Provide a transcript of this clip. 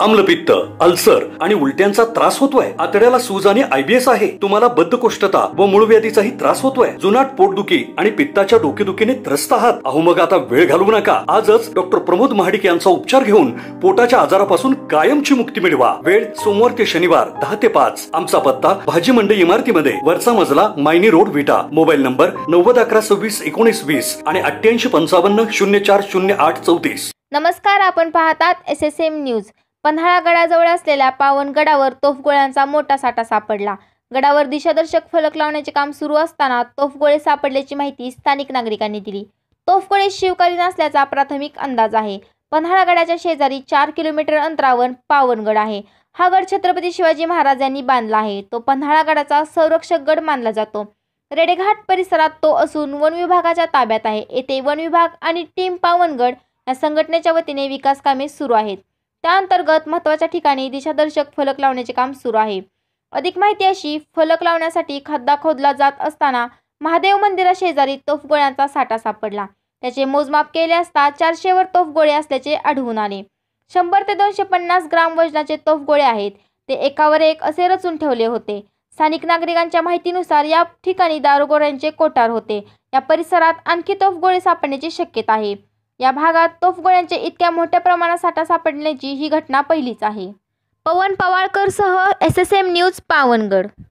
अम्लपित्त ulcer आणि उलट्यांचा त्रास होतोय आतड्याला सूज आणि आयबीएस आहे तुम्हाला बद्धकोष्ठता व मूळव्याधीचाही त्रास होतोय जुनाट पोटदुखी आणि पित्ताच्या डोकेदुखीने त्रस्त आहात अहो मग आता वेळ घालवू नका आजच डॉक्टर प्रमोद महाडिक यांचा उपचार घेऊन पोटाच्या आजारापासून कायमची मुक्ती मिळवा वेळ सोमवार ते शनिवार दहा ते पाच आमचा पत्ता भाजी मंडई इमारतीमध्ये वरचा मजला Mayani road Vita mobile number नव्वद अकरा सव्वीस एकोणीस वीस आणि अठ्ठ्याऐंशी पंचावन्न शून्य चार शून्य आठ चौतीस नमस्कार आपण पाहतात S S M news Panhala गडाजवळ असलेल्या पावनगडावर तोफगोळ्यांचा मोठा साठा सापडला गडावर दिशादर्शक फलक लावण्याचे काम सुरू असताना तोफगोळे सापडल्याची माहिती स्थानिक नागरिकांनी दिली तोफगोळे शिवकालीन असल्याचा प्राथमिक अंदाज आहे पन्हाळा गडाच्या शेजारी चार किलोमीटर अंतरावर पावनगड आहे हा गड छत्रपती शिवाजी महाराजांनी बांधला आहे तो पन्हाळा गडाचा संरक्षक गड मानला जातो रेडेघाट परिसरात तो असून वन विभागाच्या ताब्यात आहे येथे वन विभाग आणि टीम पावनगड या संघटनेच्या वतीने विकास कामे सुरू आहेत त्याअंतर्गत महत्त्वाच्या ठिकाणी दिशादर्शक फलक लावण्याचे काम सुरू आहे अधिक माहिती अशी फलक लावण्यासाठी खड्डा खोदला जात असताना महादेव मंदिरा शेजारी तोफगोळ्यांचा साठा सापडला त्याचे मोजमाप केले असता चारशेवर तोफगोळे असल्याचे आढळून आले शंभर ते दोनशे पन्नास ग्राम वजनाचे तोफगोळे आहेत ते एकावर एक असे रचून ठेवले होते स्थानिक नागरिकांच्या माहितीनुसार या ठिकाणी दारुगोळ्यांचे कोठार होते या परिसरात आणखी तोफगोळे सापडण्याची शक्यता आहे या भागात तोफगोळ्यांचे इतक्या मोठ्या प्रमाणात साठा सापडण्याची ही घटना पहिलीच आहे पवन पवाळकरसह एस एस एम न्यूज पावनगड